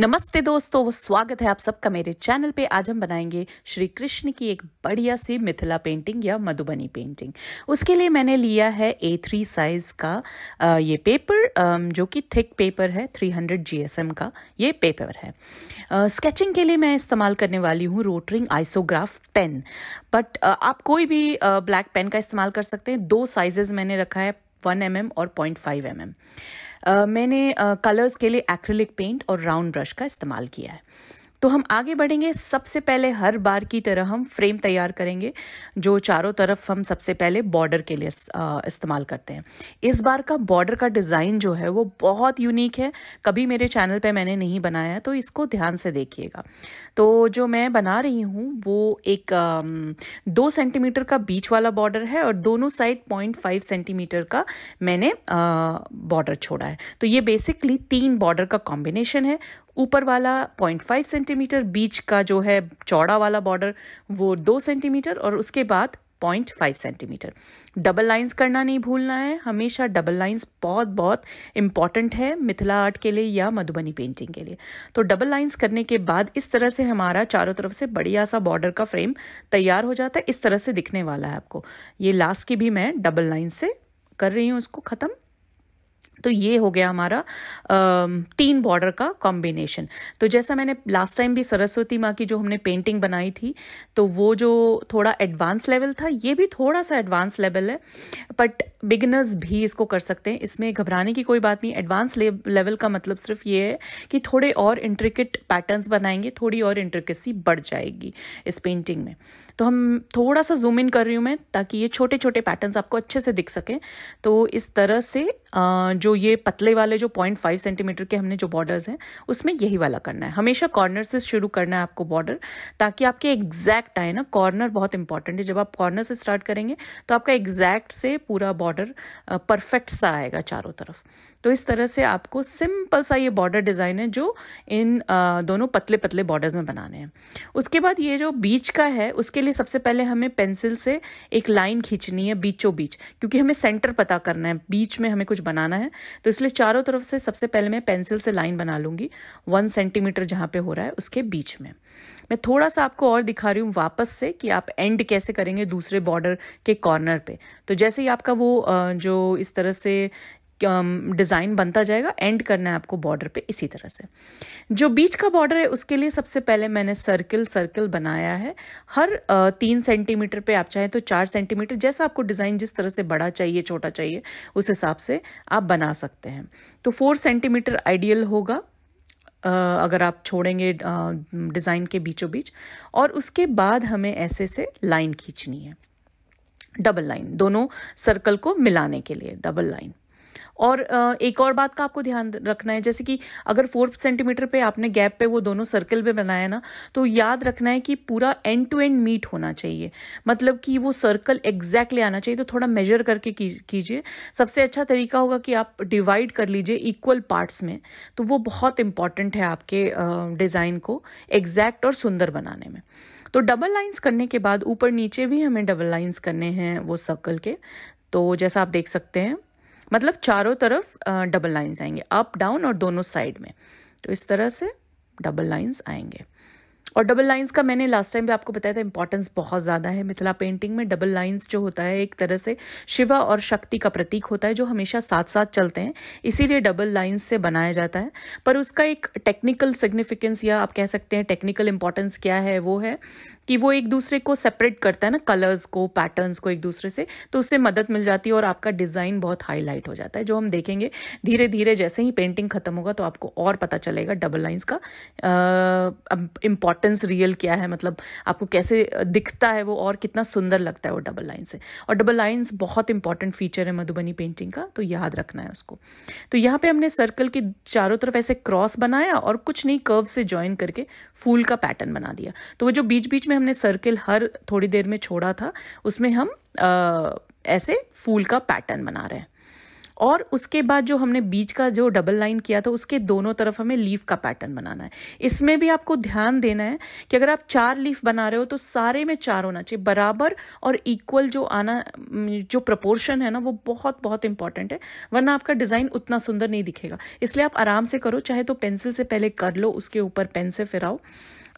नमस्ते दोस्तों स्वागत है आप सबका मेरे चैनल पे आज हम बनाएंगे श्री कृष्ण की एक बढ़िया सी मिथिला पेंटिंग या मधुबनी पेंटिंग उसके लिए मैंने लिया है ए थ्री साइज का ये पेपर जो कि थिक पेपर है 300 हंड्रेड का ये पेपर है स्केचिंग के लिए मैं इस्तेमाल करने वाली हूँ रोटरिंग आइसोग्राफ पेन बट आप कोई भी ब्लैक पेन का इस्तेमाल कर सकते हैं दो साइजेज मैंने रखा है वन एम mm और पॉइंट फाइव एम mm. मैंने कलर्स के लिए एक्रिलिक पेंट और राउंड ब्रश का इस्तेमाल किया है तो हम आगे बढ़ेंगे सबसे पहले हर बार की तरह हम फ्रेम तैयार करेंगे जो चारों तरफ हम सबसे पहले बॉर्डर के लिए इस्तेमाल करते हैं इस बार का बॉर्डर का डिज़ाइन जो है वो बहुत यूनिक है कभी मेरे चैनल पर मैंने नहीं बनाया है तो इसको ध्यान से देखिएगा तो जो मैं बना रही हूँ वो एक दो सेंटीमीटर का बीच वाला बॉर्डर है और दोनों साइड पॉइंट फाइव सेंटीमीटर का मैंने बॉर्डर छोड़ा है तो ये बेसिकली तीन बॉर्डर का कॉम्बिनेशन है ऊपर वाला 0.5 सेंटीमीटर बीच का जो है चौड़ा वाला बॉर्डर वो दो सेंटीमीटर और उसके बाद 0.5 सेंटीमीटर डबल लाइंस करना नहीं भूलना है हमेशा डबल लाइंस बहुत बहुत इंपॉर्टेंट है मिथिला आर्ट के लिए या मधुबनी पेंटिंग के लिए तो डबल लाइंस करने के बाद इस तरह से हमारा चारों तरफ से बढ़िया सा बॉर्डर का फ्रेम तैयार हो जाता है इस तरह से दिखने वाला है आपको ये लास्ट की भी मैं डबल लाइन से कर रही हूँ इसको ख़त्म तो ये हो गया हमारा तीन बॉर्डर का कॉम्बिनेशन तो जैसा मैंने लास्ट टाइम भी सरस्वती माँ की जो हमने पेंटिंग बनाई थी तो वो जो थोड़ा एडवांस लेवल था ये भी थोड़ा सा एडवांस लेवल है बट बिगनर्स भी इसको कर सकते हैं इसमें घबराने की कोई बात नहीं एडवांस लेवल का मतलब सिर्फ ये है कि थोड़े और इंट्रिकेट पैटर्न्स बनाएंगे थोड़ी और इंट्रिकेसी बढ़ जाएगी इस पेंटिंग में तो हम थोड़ा सा जूम इन कर रही हूँ मैं ताकि ये छोटे छोटे पैटर्न्स आपको अच्छे से दिख सकें तो इस तरह से जो ये पतले वाले जो पॉइंट फाइव सेंटीमीटर के हमने जो बॉर्डर्स हैं उसमें यही वाला करना है हमेशा कॉर्नर से शुरू करना है आपको बॉर्डर ताकि आपके एग्जैक्ट आए ना कॉर्नर बहुत इंपॉर्टेंट है जब आप कॉर्नर से स्टार्ट करेंगे तो आपका एग्जैक्ट से पूरा बॉर्डर परफेक्ट सा आएगा चारों तरफ तो इस तरह से आपको सिंपल सा ये बॉर्डर डिज़ाइन है जो इन दोनों पतले पतले बॉर्डर्स में बनाने हैं उसके बाद ये जो बीच का है उसके लिए सबसे पहले हमें पेंसिल से एक लाइन खींचनी है बीचों बीच क्योंकि हमें सेंटर पता करना है बीच में हमें कुछ बनाना है तो इसलिए चारों तरफ से सबसे पहले मैं पेंसिल से लाइन बना लूँगी वन सेंटीमीटर जहाँ पर हो रहा है उसके बीच में मैं थोड़ा सा आपको और दिखा रही हूँ वापस से कि आप एंड कैसे करेंगे दूसरे बॉर्डर के कॉर्नर पे तो जैसे ही आपका वो जो इस तरह से डिज़ाइन um, बनता जाएगा एंड करना है आपको बॉर्डर पे इसी तरह से जो बीच का बॉर्डर है उसके लिए सबसे पहले मैंने सर्किल सर्किल बनाया है हर तीन सेंटीमीटर पे आप चाहें तो चार सेंटीमीटर जैसा आपको डिज़ाइन जिस तरह से बड़ा चाहिए छोटा चाहिए उस हिसाब से आप बना सकते हैं तो फोर सेंटीमीटर आइडियल होगा अगर आप छोड़ेंगे डिज़ाइन के बीचों बीच और उसके बाद हमें ऐसे से लाइन खींचनी है डबल लाइन दोनों सर्कल को मिलाने के लिए डबल लाइन और एक और बात का आपको ध्यान रखना है जैसे कि अगर फोर सेंटीमीटर पे आपने गैप पे वो दोनों सर्कल पे बनाया ना तो याद रखना है कि पूरा एंड टू एंड मीट होना चाहिए मतलब कि वो सर्कल एग्जैक्टली आना चाहिए तो थोड़ा मेजर करके कीजिए सबसे अच्छा तरीका होगा कि आप डिवाइड कर लीजिए इक्वल पार्ट्स में तो वो बहुत इंपॉर्टेंट है आपके डिज़ाइन को एग्जैक्ट और सुंदर बनाने में तो डबल लाइंस करने के बाद ऊपर नीचे भी हमें डबल लाइंस करने हैं वो सर्कल के तो जैसा आप देख सकते हैं मतलब चारों तरफ डबल लाइंस आएंगे अप डाउन और दोनों साइड में तो इस तरह से डबल लाइंस आएंगे और डबल लाइंस का मैंने लास्ट टाइम भी आपको बताया था इंपॉर्टेंस बहुत ज़्यादा है मिथिला पेंटिंग में डबल लाइंस जो होता है एक तरह से शिवा और शक्ति का प्रतीक होता है जो हमेशा साथ साथ चलते हैं इसीलिए डबल लाइंस से बनाया जाता है पर उसका एक टेक्निकल सिग्निफिकेंस या आप कह सकते हैं टेक्निकल इंपॉर्टेंस क्या है वो है कि वो एक दूसरे को सेपरेट करता है ना कलर्स को पैटर्न्स को एक दूसरे से तो उससे मदद मिल जाती है और आपका डिज़ाइन बहुत हाईलाइट हो जाता है जो हम देखेंगे धीरे धीरे जैसे ही पेंटिंग खत्म होगा तो आपको और पता चलेगा डबल लाइन्स का इम्पॉर्टेंस रियल क्या है मतलब आपको कैसे दिखता है वो और कितना सुंदर लगता है वो डबल लाइन से और डबल लाइन्स बहुत इंपॉर्टेंट फीचर है मधुबनी पेंटिंग का तो याद रखना है उसको तो यहाँ पर हमने सर्कल के चारों तरफ ऐसे क्रॉस बनाया और कुछ नहीं कर्व से ज्वाइन करके फूल का पैटर्न बना दिया तो वो जो बीच बीच में हमने सर्किल हर थोड़ी देर में छोड़ा था उसमें हम आ, ऐसे फूल का पैटर्न बना रहे हैं और उसके बाद जो हमने बीच का जो डबल लाइन किया था उसके दोनों तरफ हमें लीफ का पैटर्न बनाना है इसमें भी आपको ध्यान देना है कि अगर आप चार लीफ बना रहे हो तो सारे में चार होना चाहिए बराबर और इक्वल जो आना जो प्रपोर्शन है ना वो बहुत बहुत इंपॉर्टेंट है वरना आपका डिज़ाइन उतना सुंदर नहीं दिखेगा इसलिए आप आराम से करो चाहे तो पेंसिल से पहले कर लो उसके ऊपर पेन से फिराओ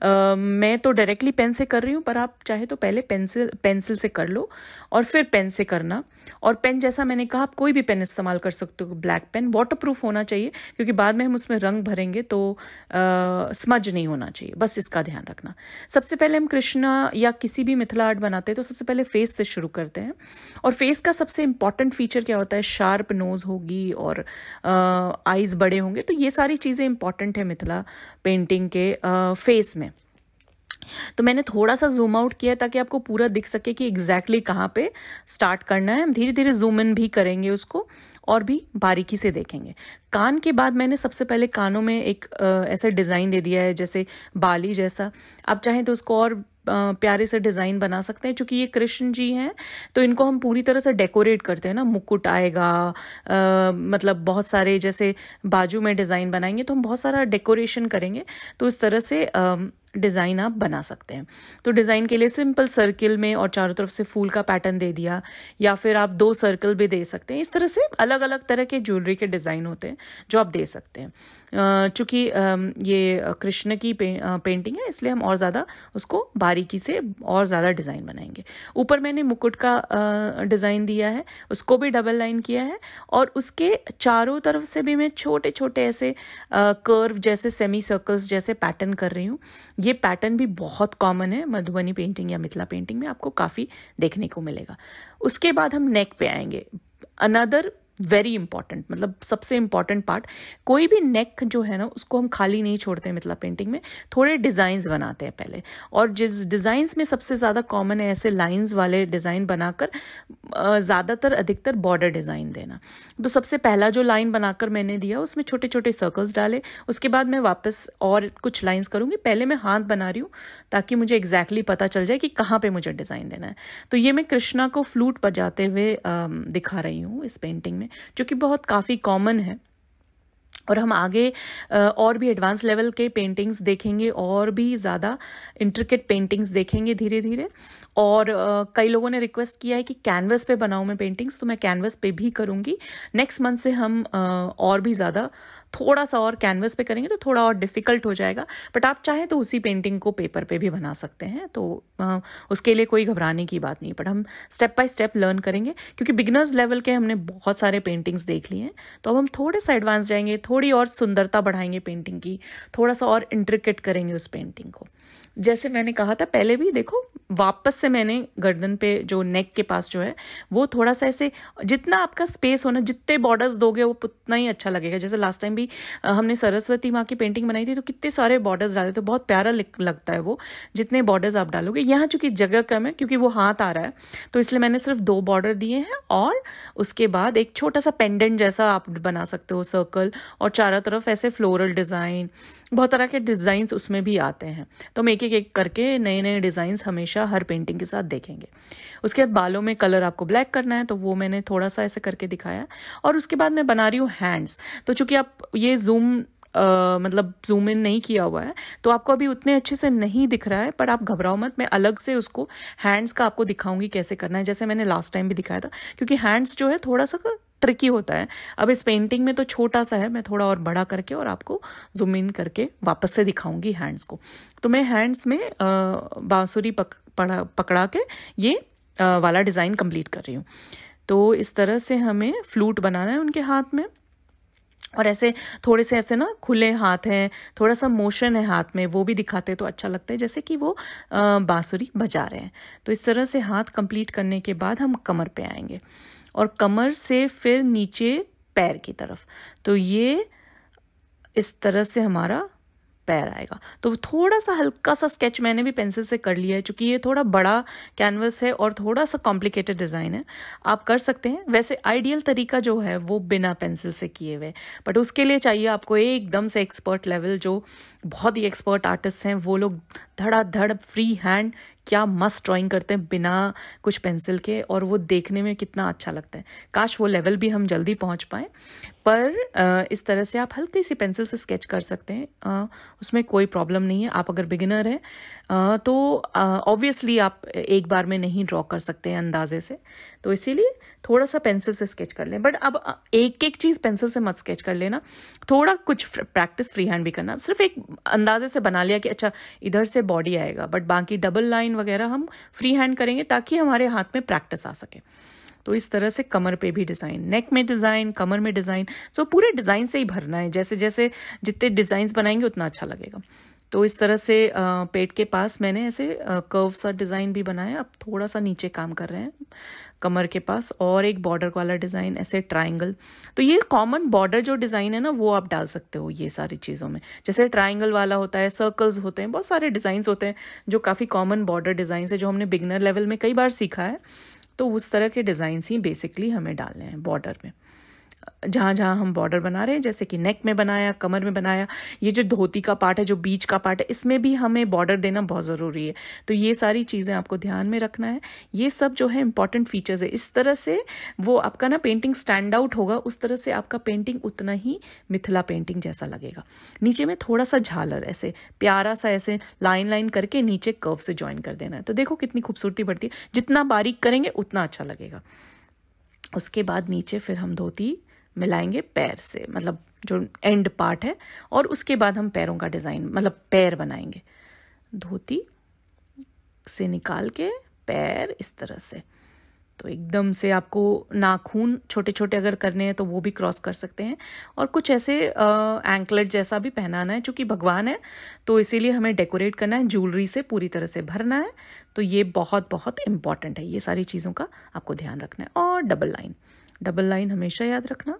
मैं तो डायरेक्टली पेन से कर रही हूँ पर आप चाहे तो पहले पेंसिल पेंसिल से कर लो और फिर पेन से करना और पेन जैसा मैंने कहा आप कोई भी पेन इस्तेमाल कर सकते हो ब्लैक पेन वाटर होना चाहिए क्योंकि बाद में हम उसमें रंग भरेंगे तो स्मज नहीं होना चाहिए बस इसका ध्यान रखना सबसे पहले हम कृष्णा या किसी भी मिथिला आर्ट बनाते हैं तो सबसे पहले फेस से शुरू करते हैं और फेस का सबसे इंपॉर्टेंट फीचर क्या होता है शार्प नोज होगी और आईज बड़े होंगे तो ये सारी चीज़ें इंपॉर्टेंट है मिथिला पेंटिंग के फेस में तो मैंने थोड़ा सा जूम आउट किया ताकि आपको पूरा दिख सके कि एग्जैक्टली exactly कहाँ पे स्टार्ट करना है हम धीरे धीरे जूम इन भी करेंगे उसको और भी बारीकी से देखेंगे कान के बाद मैंने सबसे पहले कानों में एक ऐसा डिज़ाइन दे दिया है जैसे बाली जैसा आप चाहें तो उसको और प्यारे से डिज़ाइन बना सकते हैं क्योंकि ये कृष्ण जी हैं तो इनको हम पूरी तरह से डेकोरेट करते हैं ना मुकुट आएगा आ, मतलब बहुत सारे जैसे बाजू में डिज़ाइन बनाएंगे तो हम बहुत सारा डेकोरेशन करेंगे तो इस तरह से डिज़ाइन आप बना सकते हैं तो डिज़ाइन के लिए सिंपल सर्किल में और चारों तरफ से फूल का पैटर्न दे दिया या फिर आप दो सर्कल भी दे सकते हैं इस तरह से अलग अलग अलग तरह के ज्वेलरी के डिज़ाइन होते हैं जो आप दे सकते हैं चूँकि ये कृष्ण की पे, पेंटिंग है इसलिए हम और ज़्यादा उसको बारीकी से और ज़्यादा डिज़ाइन बनाएंगे ऊपर मैंने मुकुट का डिज़ाइन दिया है उसको भी डबल लाइन किया है और उसके चारों तरफ से भी मैं छोटे छोटे ऐसे कर्व जैसे सेमी सर्कल्स जैसे पैटर्न कर रही हूँ ये पैटर्न भी बहुत कॉमन है मधुबनी पेंटिंग या मिथिला पेंटिंग में आपको काफ़ी देखने को मिलेगा उसके बाद हम नेक पे आएंगे अनदर वेरी इंपॉर्टेंट मतलब सबसे इंपॉर्टेंट पार्ट कोई भी नेक जो है ना उसको हम खाली नहीं छोड़ते मिथिला पेंटिंग में थोड़े डिज़ाइंस बनाते हैं पहले और जिस डिज़ाइंस में सबसे ज़्यादा कॉमन है ऐसे लाइंस वाले डिज़ाइन बनाकर ज़्यादातर अधिकतर बॉर्डर डिज़ाइन देना तो सबसे पहला जो लाइन बनाकर मैंने दिया उसमें छोटे छोटे सर्कल्स डाले उसके बाद मैं वापस और कुछ लाइन्स करूँगी पहले मैं हाथ बना रही हूँ ताकि मुझे एग्जैक्टली पता चल जाए कि कहाँ पर मुझे डिज़ाइन देना है तो ये मैं कृष्णा को फ्लूट बजाते हुए दिखा रही हूँ इस पेंटिंग में जो कि बहुत काफ़ी कॉमन है और हम आगे और भी एडवांस लेवल के पेंटिंग्स देखेंगे और भी ज़्यादा इंट्रिकेट पेंटिंग्स देखेंगे धीरे धीरे और कई लोगों ने रिक्वेस्ट किया है कि कैनवस पे बनाऊँ मैं पेंटिंग्स तो मैं कैनवस पे भी करूँगी नेक्स्ट मंथ से हम और भी ज़्यादा थोड़ा सा और कैनवस पे करेंगे तो थोड़ा और डिफ़िकल्ट हो जाएगा बट आप चाहें तो उसी पेंटिंग को पेपर पे भी बना सकते हैं तो आ, उसके लिए कोई घबराने की बात नहीं बट हम स्टेप बाय स्टेप लर्न करेंगे क्योंकि बिगनर्स लेवल के हमने बहुत सारे पेंटिंग्स देख लिए हैं तो अब हम थोड़े सा एडवांस जाएंगे थोड़ी और सुंदरता बढ़ाएंगे पेंटिंग की थोड़ा सा और इंट्रिकेट करेंगे उस पेंटिंग को जैसे मैंने कहा था पहले भी देखो वापस से मैंने गर्दन पे जो नेक के पास जो है वो थोड़ा सा ऐसे जितना आपका स्पेस होना जितने बॉर्डर्स दोगे वो उतना ही अच्छा लगेगा जैसे लास्ट टाइम भी हमने सरस्वती माँ की पेंटिंग बनाई थी तो कितने सारे बॉर्डर्स डाले थे तो बहुत प्यारा लगता है वो जितने बॉर्डर्स आप डालोगे यहाँ चूंकि जगह कम है क्योंकि वो हाथ आ रहा है तो इसलिए मैंने सिर्फ दो बॉर्डर दिए हैं और उसके बाद एक छोटा सा पेंडेंट जैसा आप बना सकते हो सर्कल और चारों तरफ ऐसे फ्लोरल डिज़ाइन बहुत तरह के डिज़ाइन उसमें भी आते हैं तो मैं एक एक एक करके नए नए डिज़ाइंस हमेशा हर पेंटिंग के साथ देखेंगे उसके बाद बालों में कलर आपको ब्लैक करना है तो वो मैंने थोड़ा सा ऐसे करके दिखाया और उसके बाद मैं बना रही हूँ हैंड्स तो चूंकि आप ये जूम Uh, मतलब जूम इन नहीं किया हुआ है तो आपको अभी उतने अच्छे से नहीं दिख रहा है पर आप घबराओ मत मैं अलग से उसको हैंड्स का आपको दिखाऊंगी कैसे करना है जैसे मैंने लास्ट टाइम भी दिखाया था क्योंकि हैंड्स जो है थोड़ा सा ट्रिकी होता है अब इस पेंटिंग में तो छोटा सा है मैं थोड़ा और बड़ा करके और आपको जूम इन करके वापस से दिखाऊंगी हैंड्स को तो मैं हैंड्स में बांसुरी पक, पड़ा, पकड़ा के ये आ, वाला डिज़ाइन कंप्लीट कर रही हूँ तो इस तरह से हमें फ्लूट बनाना है उनके हाथ में और ऐसे थोड़े से ऐसे ना खुले हाथ हैं थोड़ा सा मोशन है हाथ में वो भी दिखाते तो अच्छा लगता है जैसे कि वो बांसुरी बजा रहे हैं तो इस तरह से हाथ कंप्लीट करने के बाद हम कमर पे आएंगे और कमर से फिर नीचे पैर की तरफ तो ये इस तरह से हमारा पैर आएगा तो थोड़ा सा हल्का सा स्केच मैंने भी पेंसिल से कर लिया है क्योंकि ये थोड़ा बड़ा कैनवस है और थोड़ा सा कॉम्प्लिकेटेड डिज़ाइन है आप कर सकते हैं वैसे आइडियल तरीका जो है वो बिना पेंसिल से किए हुए बट उसके लिए चाहिए आपको एकदम से एक्सपर्ट लेवल जो बहुत ही एक्सपर्ट आर्टिस्ट हैं वो लोग धड़ाधड़ फ्री हैंड क्या मस्त ड्राइंग करते हैं बिना कुछ पेंसिल के और वो देखने में कितना अच्छा लगता है काश वो लेवल भी हम जल्दी पहुंच पाए पर इस तरह से आप हल्की सी पेंसिल से स्केच कर सकते हैं उसमें कोई प्रॉब्लम नहीं है आप अगर बिगिनर हैं तो ऑब्वियसली आप एक बार में नहीं ड्रॉ कर सकते हैं अंदाजे से तो इसीलिए थोड़ा सा पेंसिल से स्केच कर लें बट अब एक एक चीज़ पेंसिल से मत स्केच कर लेना थोड़ा कुछ प्रैक्टिस फ्री हैंड भी करना सिर्फ एक अंदाजे से बना लिया कि अच्छा इधर से बॉडी आएगा बट बाकी डबल लाइन वगैरह हम फ्री हैंड करेंगे ताकि हमारे हाथ में प्रैक्टिस आ सके तो इस तरह से कमर पे भी डिज़ाइन नेक में डिज़ाइन कमर में डिज़ाइन सो पूरे डिज़ाइन से ही भरना है जैसे जैसे जितने डिजाइन बनाएंगे उतना अच्छा लगेगा तो इस तरह से पेट के पास मैंने ऐसे कर्व सा डिज़ाइन भी बनाया अब थोड़ा सा नीचे काम कर रहे हैं कमर के पास और एक बॉर्डर वाला डिज़ाइन ऐसे ट्राइंगल तो ये कॉमन बॉर्डर जो डिज़ाइन है ना वो आप डाल सकते हो ये सारी चीज़ों में जैसे ट्राइंगल वाला होता है सर्कल्स होते हैं बहुत सारे डिज़ाइंस होते हैं जो काफ़ी कॉमन बॉर्डर डिज़ाइन है जो हमने बिगनर लेवल में कई बार सीखा है तो उस तरह के डिज़ाइंस ही बेसिकली हमें डालने हैं बॉर्डर में जहाँ जहाँ हम बॉर्डर बना रहे हैं जैसे कि नेक में बनाया कमर में बनाया ये जो धोती का पार्ट है जो बीच का पार्ट है इसमें भी हमें बॉर्डर देना बहुत ज़रूरी है तो ये सारी चीज़ें आपको ध्यान में रखना है ये सब जो है इंपॉर्टेंट फीचर्स है इस तरह से वो आपका ना पेंटिंग स्टैंड आउट होगा उस तरह से आपका पेंटिंग उतना ही मिथिला पेंटिंग जैसा लगेगा नीचे में थोड़ा सा झालर ऐसे प्यारा सा ऐसे लाइन लाइन करके नीचे कर्व से ज्वाइन कर देना है तो देखो कितनी खूबसूरती बढ़ती है जितना बारीक करेंगे उतना अच्छा लगेगा उसके बाद नीचे फिर हम धोती मिलाएंगे पैर से मतलब जो एंड पार्ट है और उसके बाद हम पैरों का डिज़ाइन मतलब पैर बनाएंगे धोती से निकाल के पैर इस तरह से तो एकदम से आपको नाखून छोटे छोटे अगर करने हैं तो वो भी क्रॉस कर सकते हैं और कुछ ऐसे एंकलेट जैसा भी पहनाना है क्योंकि भगवान है तो इसीलिए हमें डेकोरेट करना है ज्वेलरी से पूरी तरह से भरना है तो ये बहुत बहुत इम्पॉर्टेंट है ये सारी चीज़ों का आपको ध्यान रखना है और डबल लाइन डबल लाइन हमेशा याद रखना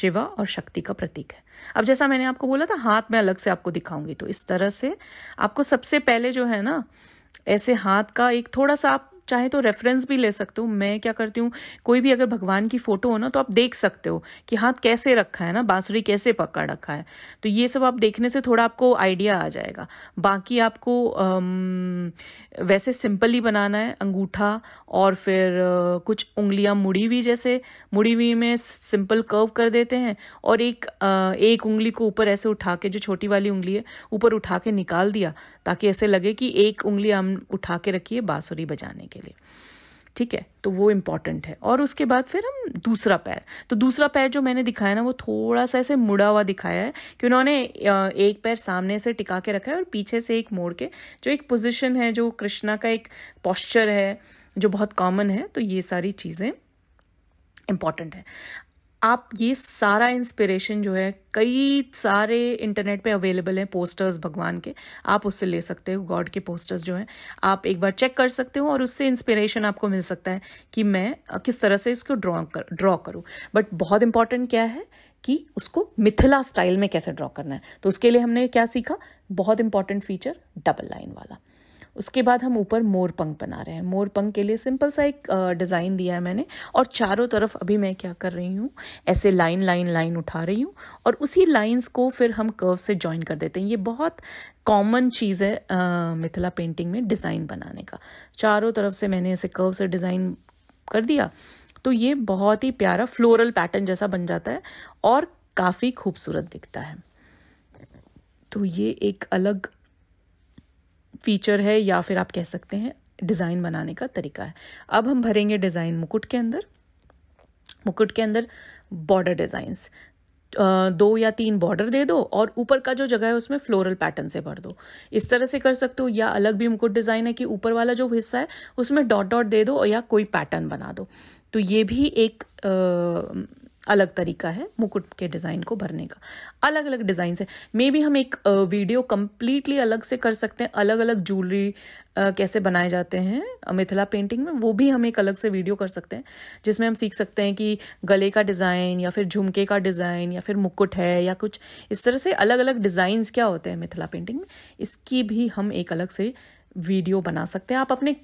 शिवा और शक्ति का प्रतीक है अब जैसा मैंने आपको बोला था हाथ में अलग से आपको दिखाऊंगी तो इस तरह से आपको सबसे पहले जो है ना ऐसे हाथ का एक थोड़ा सा आप चाहे तो रेफरेंस भी ले सकते हो मैं क्या करती हूँ कोई भी अगर भगवान की फ़ोटो हो ना तो आप देख सकते हो कि हाथ कैसे रखा है ना बाँसुरी कैसे पकड़ रखा है तो ये सब आप देखने से थोड़ा आपको आइडिया आ जाएगा बाकी आपको अम, वैसे ही बनाना है अंगूठा और फिर कुछ उंगलियां मुड़ी हुई जैसे मुड़ी हुई में सिंपल कर्व कर देते हैं और एक एक उंगली को ऊपर ऐसे उठा के जो छोटी वाली उंगली है ऊपर उठा के निकाल दिया ताकि ऐसे लगे कि एक उंगली हम उठा के रखिए बाँसुरी बजाने के के लिए ठीक है तो वो इम्पॉर्टेंट है और उसके बाद फिर हम दूसरा पैर तो दूसरा पैर जो मैंने दिखाया ना वो थोड़ा सा ऐसे मुड़ा हुआ दिखाया है कि उन्होंने एक पैर सामने से टिका के रखा है और पीछे से एक मोड़ के जो एक पोजिशन है जो कृष्णा का एक पॉस्चर है जो बहुत कॉमन है तो ये सारी चीज़ें इम्पॉर्टेंट है आप ये सारा इंस्पिरेशन जो है कई सारे इंटरनेट पे अवेलेबल हैं पोस्टर्स भगवान के आप उससे ले सकते हो गॉड के पोस्टर्स जो हैं आप एक बार चेक कर सकते हो और उससे इंस्पिरेशन आपको मिल सकता है कि मैं किस तरह से इसको ड्रॉ कर ड्रॉ करूँ बट बहुत इंपॉर्टेंट क्या है कि उसको मिथिला स्टाइल में कैसे ड्रॉ करना है तो उसके लिए हमने क्या सीखा बहुत इंपॉर्टेंट फीचर डबल लाइन वाला उसके बाद हम ऊपर मोर पंख बना रहे हैं मोर पंख के लिए सिंपल सा एक डिज़ाइन दिया है मैंने और चारों तरफ अभी मैं क्या कर रही हूँ ऐसे लाइन लाइन लाइन उठा रही हूँ और उसी लाइंस को फिर हम कर्व से ज्वाइन कर देते हैं ये बहुत कॉमन चीज़ है आ, मिथिला पेंटिंग में डिज़ाइन बनाने का चारों तरफ से मैंने ऐसे कर्व से डिज़ाइन कर दिया तो ये बहुत ही प्यारा फ्लोरल पैटर्न जैसा बन जाता है और काफ़ी खूबसूरत दिखता है तो ये एक अलग फीचर है या फिर आप कह सकते हैं डिज़ाइन बनाने का तरीका है अब हम भरेंगे डिज़ाइन मुकुट के अंदर मुकुट के अंदर बॉर्डर डिज़ाइंस दो या तीन बॉर्डर दे दो और ऊपर का जो जगह है उसमें फ्लोरल पैटर्न से भर दो इस तरह से कर सकते हो या अलग भी मुकुट डिज़ाइन है कि ऊपर वाला जो हिस्सा है उसमें डॉट डॉट दे दो या कोई पैटर्न बना दो तो ये भी एक आ, अलग तरीका है मुकुट के डिज़ाइन को भरने का अलग अलग डिज़ाइन है मे बी हम एक वीडियो कम्प्लीटली अलग से कर सकते हैं अलग अलग ज्वेलरी कैसे बनाए जाते हैं मिथिला पेंटिंग में वो भी हम एक अलग से वीडियो कर सकते हैं जिसमें हम सीख सकते हैं कि गले का डिज़ाइन या फिर झुमके का डिज़ाइन या फिर मुकुट है या कुछ इस तरह से अलग अलग डिजाइन क्या होते हैं मिथिला पेंटिंग में इसकी भी हम एक अलग से वीडियो बना सकते हैं आप अपने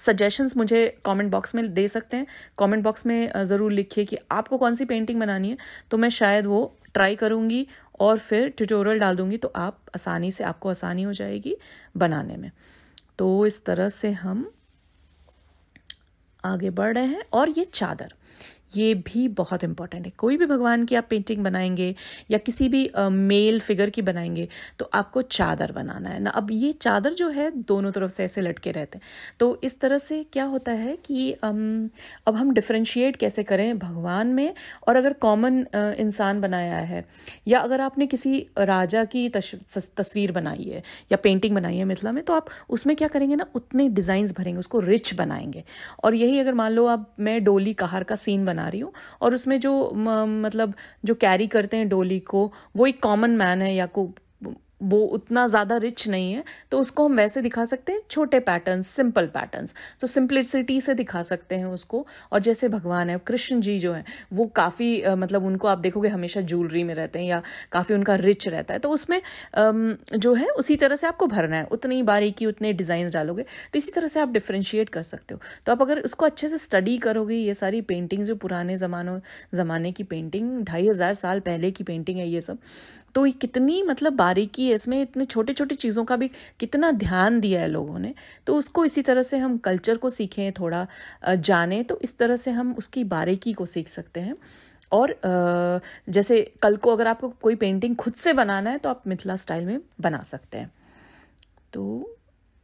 सजेशंस मुझे कमेंट बॉक्स में दे सकते हैं कमेंट बॉक्स में ज़रूर लिखिए कि आपको कौन सी पेंटिंग बनानी है तो मैं शायद वो ट्राई करूँगी और फिर ट्यूटोरियल डाल दूँगी तो आप आसानी से आपको आसानी हो जाएगी बनाने में तो इस तरह से हम आगे बढ़ रहे हैं और ये चादर ये भी बहुत इंपॉर्टेंट है कोई भी भगवान की आप पेंटिंग बनाएंगे या किसी भी मेल uh, फिगर की बनाएंगे तो आपको चादर बनाना है ना अब ये चादर जो है दोनों तरफ से ऐसे लटके रहते हैं तो इस तरह से क्या होता है कि um, अब हम डिफ्रेंशिएट कैसे करें भगवान में और अगर कॉमन uh, इंसान बनाया है या अगर आपने किसी राजा की तस्वीर बनाई है या पेंटिंग बनाई है मिथिला में तो आप उसमें क्या करेंगे ना उतने डिज़ाइंस भरेंगे उसको रिच बनाएंगे और यही अगर मान लो आप मैं डोली कहार का सीन बना बना रही हूँ और उसमें जो मतलब जो कैरी करते हैं डोली को वो एक कॉमन मैन है या को वो उतना ज़्यादा रिच नहीं है तो उसको हम वैसे दिखा सकते हैं छोटे पैटर्न्स सिंपल पैटर्न्स तो सिंप्लिसिटी से दिखा सकते हैं उसको और जैसे भगवान है कृष्ण जी जो हैं वो काफ़ी मतलब उनको आप देखोगे हमेशा ज्वेलरी में रहते हैं या काफ़ी उनका रिच रहता है तो उसमें जो है उसी तरह से आपको भरना है उतनी बारीकी उतने डिज़ाइन डालोगे तो इसी तरह से आप डिफ्रेंशिएट कर सकते हो तो आप अगर उसको अच्छे से स्टडी करोगे ये सारी पेंटिंग जो पुराने ज़मानों ज़माने की पेंटिंग ढाई हज़ार साल पहले की पेंटिंग है ये सब तो ये कितनी मतलब बारीकी है इसमें इतने छोटे छोटे चीज़ों का भी कितना ध्यान दिया है लोगों ने तो उसको इसी तरह से हम कल्चर को सीखें थोड़ा जाने तो इस तरह से हम उसकी बारीकी को सीख सकते हैं और जैसे कल को अगर आपको कोई पेंटिंग खुद से बनाना है तो आप मिथिला स्टाइल में बना सकते हैं तो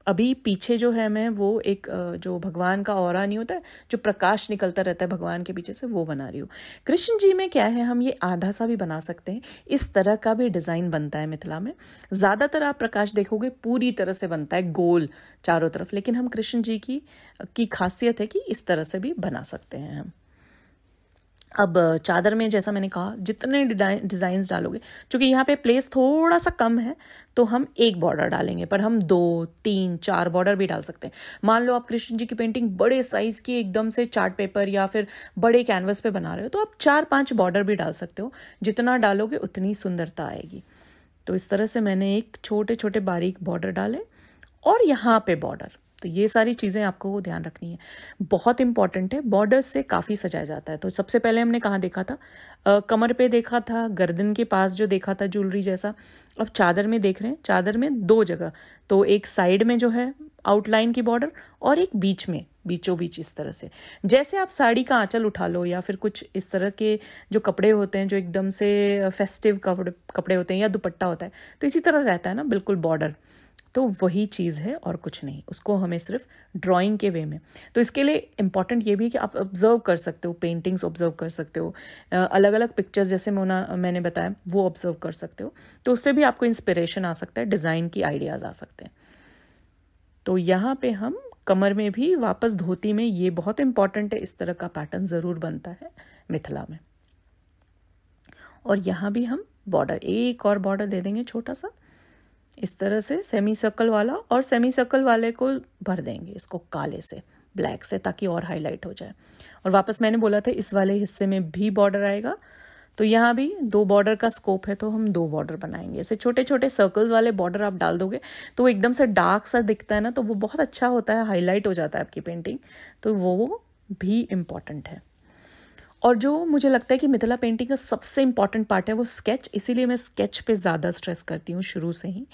अभी पीछे जो है मैं वो एक जो भगवान का और नहीं होता है जो प्रकाश निकलता रहता है भगवान के पीछे से वो बना रही हूँ कृष्ण जी में क्या है हम ये आधा सा भी बना सकते हैं इस तरह का भी डिज़ाइन बनता है मिथिला में ज़्यादातर आप प्रकाश देखोगे पूरी तरह से बनता है गोल चारों तरफ लेकिन हम कृष्ण जी की की खासियत है कि इस तरह से भी बना सकते हैं हम अब चादर में जैसा मैंने कहा जितने डिज़ाइंस डालोगे क्योंकि यहाँ पे प्लेस थोड़ा सा कम है तो हम एक बॉर्डर डालेंगे पर हम दो तीन चार बॉर्डर भी डाल सकते हैं मान लो आप कृष्ण जी की पेंटिंग बड़े साइज़ की एकदम से चार्ट पेपर या फिर बड़े कैनवस पे बना रहे हो तो आप चार पाँच बॉर्डर भी डाल सकते हो जितना डालोगे उतनी सुंदरता आएगी तो इस तरह से मैंने एक छोटे छोटे बारीक बॉर्डर डाले और यहाँ पे बॉर्डर तो ये सारी चीज़ें आपको वो ध्यान रखनी है बहुत इंपॉर्टेंट है बॉर्डर से काफ़ी सजाया जाता है तो सबसे पहले हमने कहाँ देखा था आ, कमर पे देखा था गर्दन के पास जो देखा था ज्वेलरी जैसा अब चादर में देख रहे हैं चादर में दो जगह तो एक साइड में जो है आउटलाइन की बॉर्डर और एक बीच में बीचों बीच इस तरह से जैसे आप साड़ी का आंचल उठा लो या फिर कुछ इस तरह के जो कपड़े होते हैं जो एकदम से फेस्टिव कपड़े होते हैं या दुपट्टा होता है तो इसी तरह रहता है ना बिल्कुल बॉर्डर तो वही चीज़ है और कुछ नहीं उसको हमें सिर्फ ड्राइंग के वे में तो इसके लिए इंपॉर्टेंट ये भी है कि आप ऑब्जर्व कर सकते हो पेंटिंग्स ऑब्जर्व कर सकते हो अलग अलग पिक्चर्स जैसे मोना मैंने बताया वो ऑब्जर्व कर सकते हो तो उससे भी आपको इंस्पिरेशन आ सकता है डिज़ाइन की आइडियाज़ आ सकते हैं तो यहाँ पर हम कमर में भी वापस धोती में ये बहुत इंपॉर्टेंट है इस तरह का पैटर्न ज़रूर बनता है मिथिला में और यहाँ भी हम बॉर्डर एक और बॉर्डर दे देंगे छोटा सा इस तरह से सेमी सर्कल वाला और सेमी सर्कल वाले को भर देंगे इसको काले से ब्लैक से ताकि और हाईलाइट हो जाए और वापस मैंने बोला था इस वाले हिस्से में भी बॉर्डर आएगा तो यहाँ भी दो बॉर्डर का स्कोप है तो हम दो बॉर्डर बनाएंगे ऐसे छोटे छोटे सर्कल्स वाले बॉर्डर आप डाल दोगे तो वो एकदम से डार्क सा दिखता है ना तो वो बहुत अच्छा होता है हाईलाइट हो जाता है आपकी पेंटिंग तो वो भी इम्पॉर्टेंट है और जो मुझे लगता है कि मिथिला पेंटिंग का सबसे इम्पॉर्टेंट पार्ट है वो स्केच इसीलिए मैं स्केच पे ज़्यादा स्ट्रेस करती हूँ शुरू से ही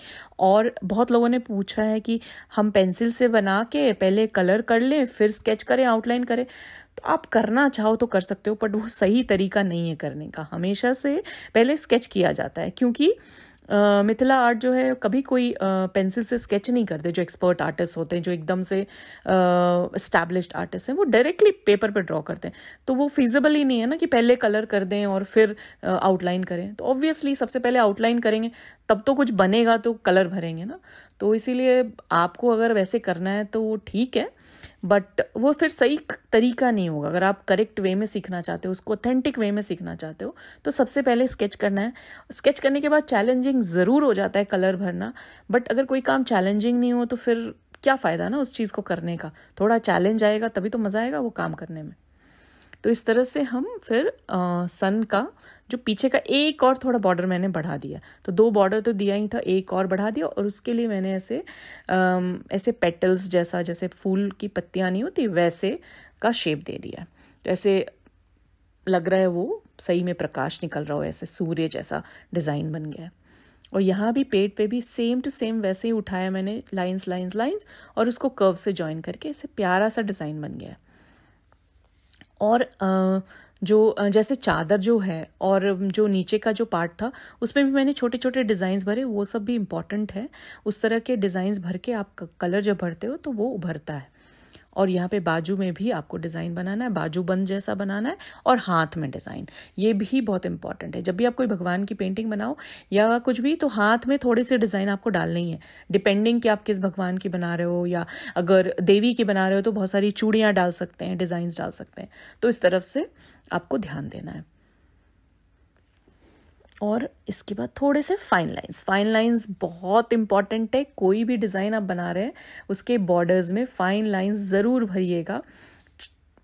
और बहुत लोगों ने पूछा है कि हम पेंसिल से बना के पहले कलर कर लें फिर स्केच करें आउटलाइन करें तो आप करना चाहो तो कर सकते हो बट वो सही तरीका नहीं है करने का हमेशा से पहले स्केच किया जाता है क्योंकि मिथिला आर्ट जो है कभी कोई पेंसिल से स्केच नहीं करते जो एक्सपर्ट आर्टिस्ट होते हैं जो एकदम से इस्टेब्लिश्ड आर्टिस्ट हैं वो डायरेक्टली पेपर पर ड्रॉ करते हैं तो वो फिजिबल ही नहीं है ना कि पहले कलर कर दें और फिर आउटलाइन करें तो ऑब्वियसली सबसे पहले आउटलाइन करेंगे तब तो कुछ बनेगा तो कलर भरेंगे ना तो इसीलिए आपको अगर वैसे करना है तो वो ठीक है बट वो फिर सही तरीका नहीं होगा अगर आप करेक्ट वे में सीखना चाहते हो उसको ऑथेंटिक वे में सीखना चाहते हो तो सबसे पहले स्केच करना है स्केच करने के बाद चैलेंजिंग ज़रूर हो जाता है कलर भरना बट अगर कोई काम चैलेंजिंग नहीं हो तो फिर क्या फ़ायदा ना उस चीज़ को करने का थोड़ा चैलेंज आएगा तभी तो मज़ा आएगा वो काम करने में तो इस तरह से हम फिर आ, सन का जो पीछे का एक और थोड़ा बॉर्डर मैंने बढ़ा दिया तो दो बॉर्डर तो दिया ही था एक और बढ़ा दिया और उसके लिए मैंने ऐसे आ, ऐसे पेटल्स जैसा जैसे फूल की पत्तियाँ नहीं होती वैसे का शेप दे दिया तो ऐसे लग रहा है वो सही में प्रकाश निकल रहा हो ऐसे सूर्य जैसा डिज़ाइन बन गया है और यहाँ भी पेट पे भी सेम टू सेम वैसे ही उठाया मैंने लाइंस लाइंस लाइंस और उसको कर्व से ज्वाइन करके ऐसे प्यारा सा डिज़ाइन बन गया है और जो जैसे चादर जो है और जो नीचे का जो पार्ट था उसमें भी मैंने छोटे छोटे डिज़ाइंस भरे वो सब भी इम्पॉर्टेंट है उस तरह के डिज़ाइंस भर के आप कलर जब भरते हो तो वो उभरता है और यहाँ पे बाजू में भी आपको डिज़ाइन बनाना है बाजू बंद जैसा बनाना है और हाथ में डिज़ाइन ये भी बहुत इंपॉर्टेंट है जब भी आप कोई भगवान की पेंटिंग बनाओ या कुछ भी तो हाथ में थोड़े से डिज़ाइन आपको डालने ही है डिपेंडिंग कि आप किस भगवान की बना रहे हो या अगर देवी की बना रहे हो तो बहुत सारी चूड़ियाँ डाल सकते हैं डिजाइन डाल सकते हैं तो इस तरफ से आपको ध्यान देना है और इसके बाद थोड़े से फाइन लाइंस फाइन लाइंस बहुत इंपॉर्टेंट है कोई भी डिज़ाइन आप बना रहे हैं उसके बॉर्डर्स में फाइन लाइंस ज़रूर भरिएगा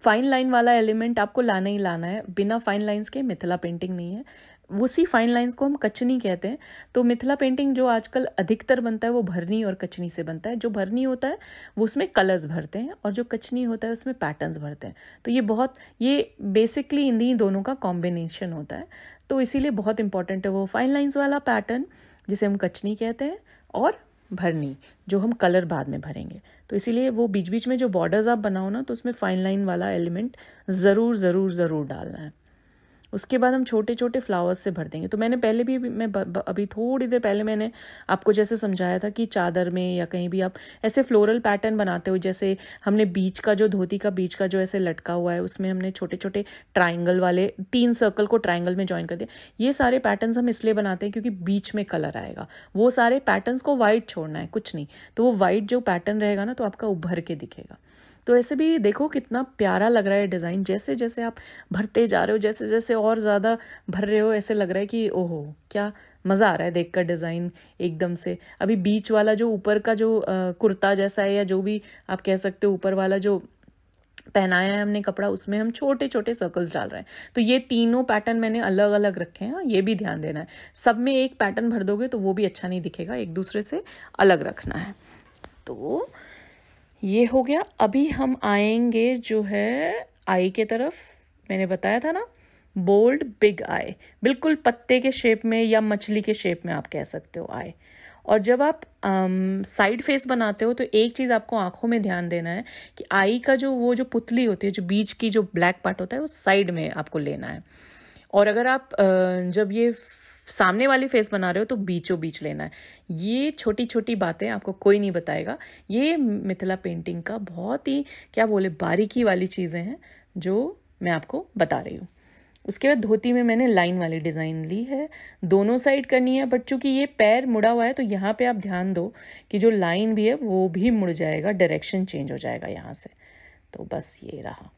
फाइन लाइन वाला एलिमेंट आपको लाना ही लाना है बिना फाइन लाइंस के मिथिला पेंटिंग नहीं है उसी फाइन लाइंस को हम कचनी कहते हैं तो मिथिला पेंटिंग जो आजकल अधिकतर बनता है वो भरनी और कचनी से बनता है जो भरनी होता है वो उसमें कलर्स भरते हैं और जो कचनी होता है उसमें पैटर्न्स भरते हैं तो ये बहुत ये बेसिकली इन्हीं दोनों का कॉम्बिनेशन होता है तो इसीलिए बहुत इंपॉर्टेंट है वो फाइन लाइन्स वाला पैटर्न जिसे हम कचनी कहते हैं और भरनी जो हम कलर बाद में भरेंगे तो इसीलिए वो बीच बीच में जो बॉर्डर्स आप बनाओ ना तो उसमें फाइन लाइन वाला एलिमेंट ज़रूर ज़रूर ज़रूर डालना है उसके बाद हम छोटे छोटे फ्लावर्स से भर देंगे तो मैंने पहले भी मैं अभी थोड़ी देर पहले मैंने आपको जैसे समझाया था कि चादर में या कहीं भी आप ऐसे फ्लोरल पैटर्न बनाते हो जैसे हमने बीच का जो धोती का बीच का जो ऐसे लटका हुआ है उसमें हमने छोटे छोटे ट्राइंगल वाले तीन सर्कल को ट्राइंगल में ज्वाइन कर दिया ये सारे पैटर्न हम इसलिए बनाते हैं क्योंकि बीच में कलर आएगा वो सारे पैटर्न को वाइट छोड़ना है कुछ नहीं तो वो व्हाइट जो पैटर्न रहेगा ना तो आपका उभर के दिखेगा तो ऐसे भी देखो कितना प्यारा लग रहा है डिज़ाइन जैसे जैसे आप भरते जा रहे हो जैसे जैसे और ज़्यादा भर रहे हो ऐसे लग रहा है कि ओहो क्या मज़ा आ रहा है देखकर डिज़ाइन एकदम से अभी बीच वाला जो ऊपर का जो आ, कुर्ता जैसा है या जो भी आप कह सकते हो ऊपर वाला जो पहनाया है हमने कपड़ा उसमें हम छोटे छोटे सर्कल्स डाल रहे हैं तो ये तीनों पैटर्न मैंने अलग अलग रखे हैं ये भी ध्यान देना है सब में एक पैटर्न भर दोगे तो वो भी अच्छा नहीं दिखेगा एक दूसरे से अलग रखना है तो ये हो गया अभी हम आएंगे जो है आई के तरफ मैंने बताया था ना बोल्ड बिग आई बिल्कुल पत्ते के शेप में या मछली के शेप में आप कह सकते हो आई और जब आप साइड um, फेस बनाते हो तो एक चीज़ आपको आंखों में ध्यान देना है कि आई का जो वो जो पुतली होती है जो बीच की जो ब्लैक पार्ट होता है वो साइड में आपको लेना है और अगर आप uh, जब ये सामने वाली फेस बना रहे हो तो बीचों बीच लेना है ये छोटी छोटी बातें आपको कोई नहीं बताएगा ये मिथिला पेंटिंग का बहुत ही क्या बोले बारीकी वाली चीज़ें हैं जो मैं आपको बता रही हूँ उसके बाद धोती में मैंने लाइन वाली डिज़ाइन ली है दोनों साइड करनी है बट चूंकि ये पैर मुड़ा हुआ है तो यहाँ पे आप ध्यान दो कि जो लाइन भी है वो भी मुड़ जाएगा डायरेक्शन चेंज हो जाएगा यहाँ से तो बस ये रहा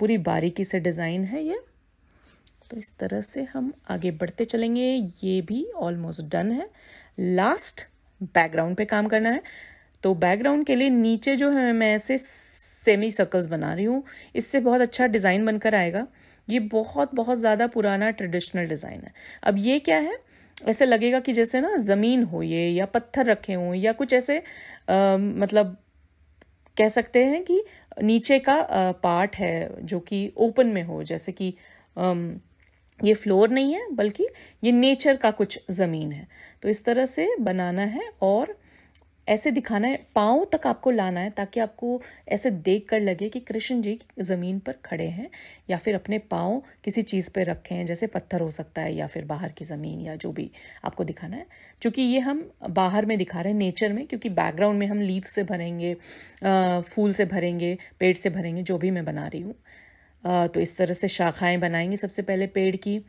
पूरी बारीकी से डिज़ाइन है ये तो इस तरह से हम आगे बढ़ते चलेंगे ये भी ऑलमोस्ट डन है लास्ट बैकग्राउंड पे काम करना है तो बैकग्राउंड के लिए नीचे जो है मैं ऐसे सेमी सर्कल्स बना रही हूँ इससे बहुत अच्छा डिज़ाइन बनकर आएगा ये बहुत बहुत ज़्यादा पुराना ट्रेडिशनल डिज़ाइन है अब ये क्या है ऐसे लगेगा कि जैसे ना ज़मीन हो ये या पत्थर रखे हों या कुछ ऐसे आ, मतलब कह सकते हैं कि नीचे का आ, पार्ट है जो कि ओपन में हो जैसे कि ये फ्लोर नहीं है बल्कि ये नेचर का कुछ ज़मीन है तो इस तरह से बनाना है और ऐसे दिखाना है पाँव तक आपको लाना है ताकि आपको ऐसे देख कर लगे कि कृष्ण जी ज़मीन पर खड़े हैं या फिर अपने पाँव किसी चीज़ पर रखे हैं जैसे पत्थर हो सकता है या फिर बाहर की ज़मीन या जो भी आपको दिखाना है क्योंकि ये हम बाहर में दिखा रहे हैं नेचर में क्योंकि बैकग्राउंड में हम लीव से भरेंगे फूल से भरेंगे पेड़ से भरेंगे जो भी मैं बना रही हूँ तो इस तरह से शाखाएं बनाएंगे सबसे पहले पेड़ की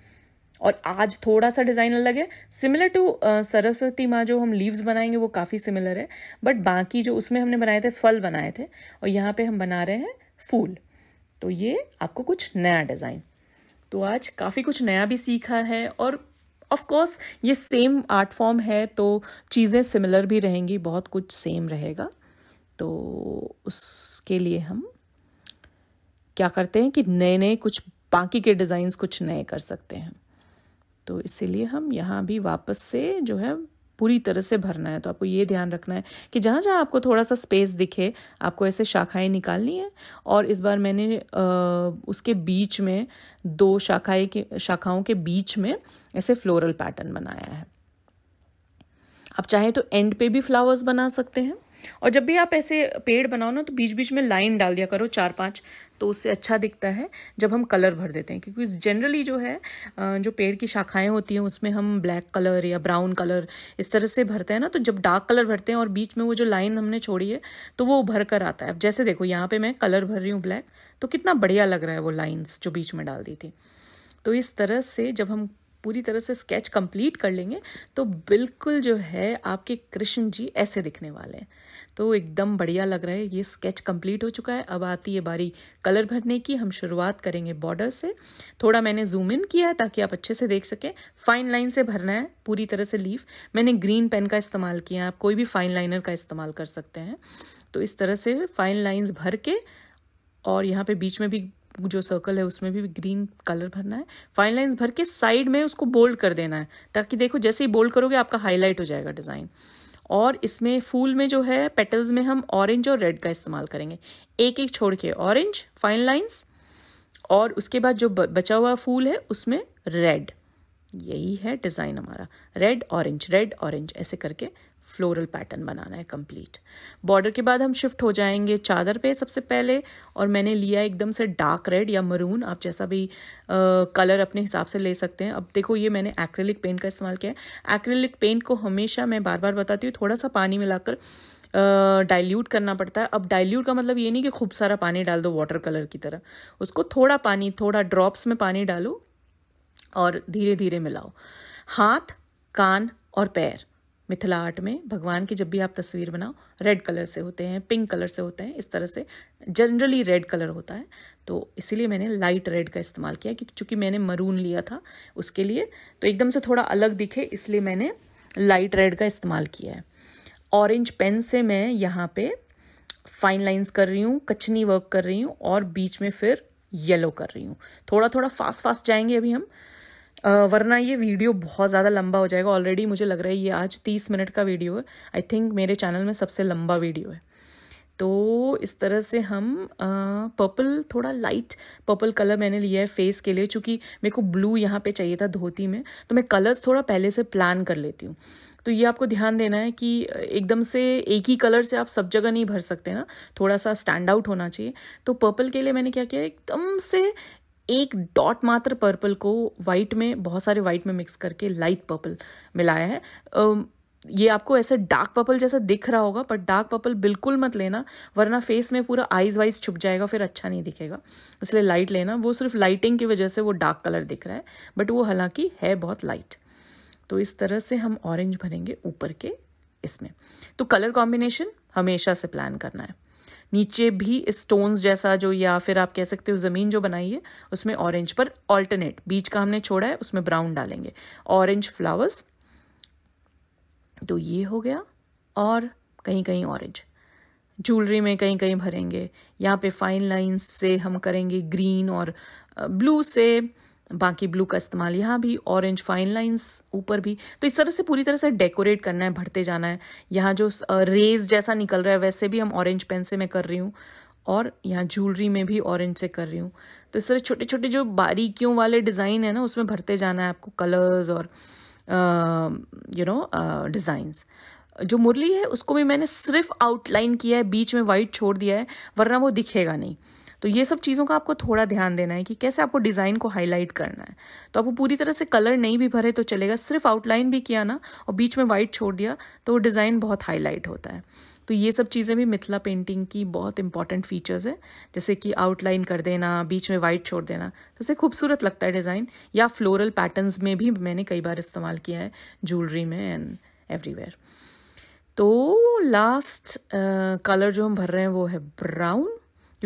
और आज थोड़ा सा डिज़ाइन अलग है सिमिलर टू सरस्वती माँ जो हम लीव्स बनाएंगे वो काफ़ी सिमिलर है बट बाकी जो उसमें हमने बनाए थे फल बनाए थे और यहाँ पे हम बना रहे हैं फूल तो ये आपको कुछ नया डिज़ाइन तो आज काफ़ी कुछ नया भी सीखा है और ऑफ कोर्स ये सेम आर्ट फॉर्म है तो चीज़ें सिमिलर भी रहेंगी बहुत कुछ सेम रहेगा तो उसके लिए हम क्या करते हैं कि नए नए कुछ बाकी के डिज़ाइंस कुछ नए कर सकते हैं तो इसीलिए हम यहाँ भी वापस से जो है पूरी तरह से भरना है तो आपको ये ध्यान रखना है कि जहाँ जहाँ आपको थोड़ा सा स्पेस दिखे आपको ऐसे शाखाएं निकालनी है और इस बार मैंने आ, उसके बीच में दो शाखाएं के शाखाओं के बीच में ऐसे फ्लोरल पैटर्न बनाया है आप चाहे तो एंड पे भी फ्लावर्स बना सकते हैं और जब भी आप ऐसे पेड़ बनाओ ना तो बीच बीच में लाइन डाल दिया करो चार पाँच तो उससे अच्छा दिखता है जब हम कलर भर देते हैं क्योंकि जनरली जो है जो पेड़ की शाखाएं होती हैं उसमें हम ब्लैक कलर या ब्राउन कलर इस तरह से भरते हैं ना तो जब डार्क कलर भरते हैं और बीच में वो जो लाइन हमने छोड़ी है तो वो भर कर आता है अब जैसे देखो यहाँ पे मैं कलर भर रही हूँ ब्लैक तो कितना बढ़िया लग रहा है वो लाइन्स जो बीच में डाल दी थी तो इस तरह से जब हम पूरी तरह से स्केच कंप्लीट कर लेंगे तो बिल्कुल जो है आपके कृष्ण जी ऐसे दिखने वाले हैं तो एकदम बढ़िया लग रहा है ये स्केच कंप्लीट हो चुका है अब आती है बारी कलर भरने की हम शुरुआत करेंगे बॉर्डर से थोड़ा मैंने जूम इन किया है ताकि आप अच्छे से देख सकें फाइन लाइन से भरना है पूरी तरह से लीफ मैंने ग्रीन पेन का इस्तेमाल किया है आप कोई भी फाइन लाइनर का इस्तेमाल कर सकते हैं तो इस तरह से फाइन लाइन्स भर के और यहाँ पे बीच में भी जो सर्कल है उसमें भी ग्रीन कलर भरना है फाइन लाइन्स भर के साइड में उसको बोल्ड कर देना है ताकि देखो जैसे ही बोल्ड करोगे आपका हाईलाइट हो जाएगा डिज़ाइन और इसमें फूल में जो है पेटल्स में हम ऑरेंज और रेड का इस्तेमाल करेंगे एक एक छोड़ के ऑरेंज फाइन लाइन्स और उसके बाद जो बचा हुआ फूल है उसमें रेड यही है डिज़ाइन हमारा रेड ऑरेंज रेड ऑरेंज ऐसे करके फ्लोरल पैटर्न बनाना है कंप्लीट बॉर्डर के बाद हम शिफ्ट हो जाएंगे चादर पे सबसे पहले और मैंने लिया एकदम से डार्क रेड या मरून आप जैसा भी आ, कलर अपने हिसाब से ले सकते हैं अब देखो ये मैंने एक्रेलिक पेंट का इस्तेमाल किया है एक्रेलिक पेंट को हमेशा मैं बार बार बताती हूँ थोड़ा सा पानी मिलाकर डाइल्यूट करना पड़ता है अब डाइल्यूट का मतलब ये नहीं कि खूब सारा पानी डाल दो वाटर कलर की तरह उसको थोड़ा पानी थोड़ा ड्रॉप्स में पानी डालो और धीरे धीरे मिलाओ हाथ कान और पैर मिथिला आर्ट में भगवान की जब भी आप तस्वीर बनाओ रेड कलर से होते हैं पिंक कलर से होते हैं इस तरह से जनरली रेड कलर होता है तो इसीलिए मैंने लाइट रेड का इस्तेमाल किया क्योंकि चूंकि मैंने मरून लिया था उसके लिए तो एकदम से थोड़ा अलग दिखे इसलिए मैंने लाइट रेड का इस्तेमाल किया है ऑरेंज पेन से मैं यहाँ पे फाइन लाइंस कर रही हूँ कचनी वर्क कर रही हूँ और बीच में फिर येलो कर रही हूँ थोड़ा थोड़ा फास्ट फास्ट जाएंगे अभी हम वरना ये वीडियो बहुत ज़्यादा लंबा हो जाएगा ऑलरेडी मुझे लग रहा है ये आज तीस मिनट का वीडियो है आई थिंक मेरे चैनल में सबसे लंबा वीडियो है तो इस तरह से हम पर्पल थोड़ा लाइट पर्पल कलर मैंने लिया है फेस के लिए चूँकि मेरे को ब्लू यहाँ पे चाहिए था धोती में तो मैं कलर्स थोड़ा पहले से प्लान कर लेती हूँ तो ये आपको ध्यान देना है कि एकदम से एक ही कलर से आप सब जगह नहीं भर सकते ना थोड़ा सा स्टैंड आउट होना चाहिए तो पर्पल के लिए मैंने क्या किया एकदम से एक डॉट मात्र पर्पल को वाइट में बहुत सारे वाइट में मिक्स करके लाइट पर्पल मिलाया है ये आपको ऐसे डार्क पर्पल जैसा दिख रहा होगा बट डार्क पर्पल बिल्कुल मत लेना वरना फेस में पूरा आइज वाइज छुप जाएगा फिर अच्छा नहीं दिखेगा इसलिए लाइट लेना वो सिर्फ लाइटिंग की वजह से वो डार्क कलर दिख रहा है बट वो हालांकि है बहुत लाइट तो इस तरह से हम ऑरेंज भरेंगे ऊपर के इसमें तो कलर कॉम्बिनेशन हमेशा से प्लान करना है नीचे भी स्टोन्स जैसा जो या फिर आप कह सकते हो ज़मीन जो बनाई है उसमें ऑरेंज पर ऑल्टरनेट बीच का हमने छोड़ा है उसमें ब्राउन डालेंगे ऑरेंज फ्लावर्स तो ये हो गया और कहीं कहीं ऑरेंज ज्वेलरी में कहीं कहीं भरेंगे यहाँ पे फाइन लाइंस से हम करेंगे ग्रीन और ब्लू से बाकी ब्लू का इस्तेमाल यहाँ भी ऑरेंज फाइन लाइंस ऊपर भी तो इस तरह से पूरी तरह से डेकोरेट करना है भरते जाना है यहाँ जो रेज जैसा निकल रहा है वैसे भी हम ऑरेंज पेन से मैं कर रही हूँ और यहाँ ज्वेलरी में भी ऑरेंज से कर रही हूँ तो इस तरह छोटे छोटे जो बारीकियों वाले डिज़ाइन है ना उसमें भरते जाना है आपको कलर्स और यू नो डिज़ाइंस जो मुरली है उसको भी मैंने सिर्फ आउटलाइन किया है बीच में वाइट छोड़ दिया है वरना वो दिखेगा नहीं तो ये सब चीज़ों का आपको थोड़ा ध्यान देना है कि कैसे आपको डिज़ाइन को हाईलाइट करना है तो आपको पूरी तरह से कलर नहीं भी भरे तो चलेगा सिर्फ आउटलाइन भी किया ना और बीच में वाइट छोड़ दिया तो वो डिज़ाइन बहुत हाईलाइट होता है तो ये सब चीज़ें भी मिथिला पेंटिंग की बहुत इंपॉर्टेंट फीचर्स है जैसे कि आउटलाइन कर देना बीच में वाइट छोड़ देना तो इसे खूबसूरत लगता है डिज़ाइन या फ्लोरल पैटर्न्स में भी मैंने कई बार इस्तेमाल किया है ज्वेलरी में एंड एवरीवेयर तो लास्ट कलर uh, जो हम भर रहे हैं वो है ब्राउन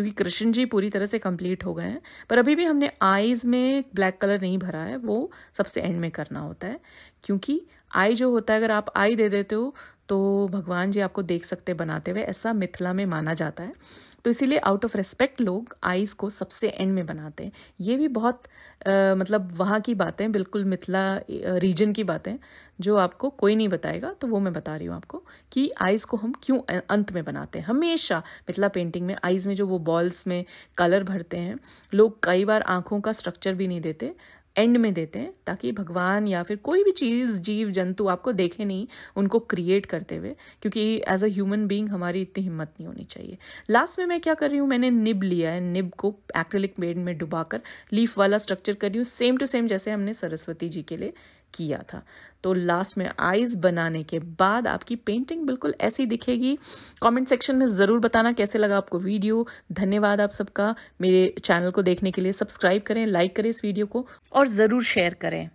क्योंकि कृष्ण जी पूरी तरह से कंप्लीट हो गए हैं पर अभी भी हमने आईज़ में ब्लैक कलर नहीं भरा है वो सबसे एंड में करना होता है क्योंकि आई जो होता है अगर आप आई दे देते हो तो भगवान जी आपको देख सकते बनाते हुए ऐसा मिथिला में माना जाता है तो इसीलिए आउट ऑफ रेस्पेक्ट लोग आइज़ को सबसे एंड में बनाते हैं ये भी बहुत आ, मतलब वहाँ की बातें बिल्कुल मिथिला रीजन की बातें जो आपको कोई नहीं बताएगा तो वो मैं बता रही हूँ आपको कि आइज़ को हम क्यों अंत में बनाते हैं हमेशा मिथिला पेंटिंग में आइज़ में जो वो बॉल्स में कलर भरते हैं लोग कई बार आँखों का स्ट्रक्चर भी नहीं देते एंड में देते हैं ताकि भगवान या फिर कोई भी चीज़ जीव जंतु आपको देखे नहीं उनको क्रिएट करते हुए क्योंकि एज अ ह्यूमन बीइंग हमारी इतनी हिम्मत नहीं होनी चाहिए लास्ट में मैं क्या कर रही हूँ मैंने निब लिया है निब को एक्रेलिक पेड में डुबाकर लीफ वाला स्ट्रक्चर कर रही हूँ सेम टू सेम जैसे हमने सरस्वती जी के लिए किया था तो लास्ट में आइज बनाने के बाद आपकी पेंटिंग बिल्कुल ऐसी दिखेगी कमेंट सेक्शन में ज़रूर बताना कैसे लगा आपको वीडियो धन्यवाद आप सबका मेरे चैनल को देखने के लिए सब्सक्राइब करें लाइक करें इस वीडियो को और ज़रूर शेयर करें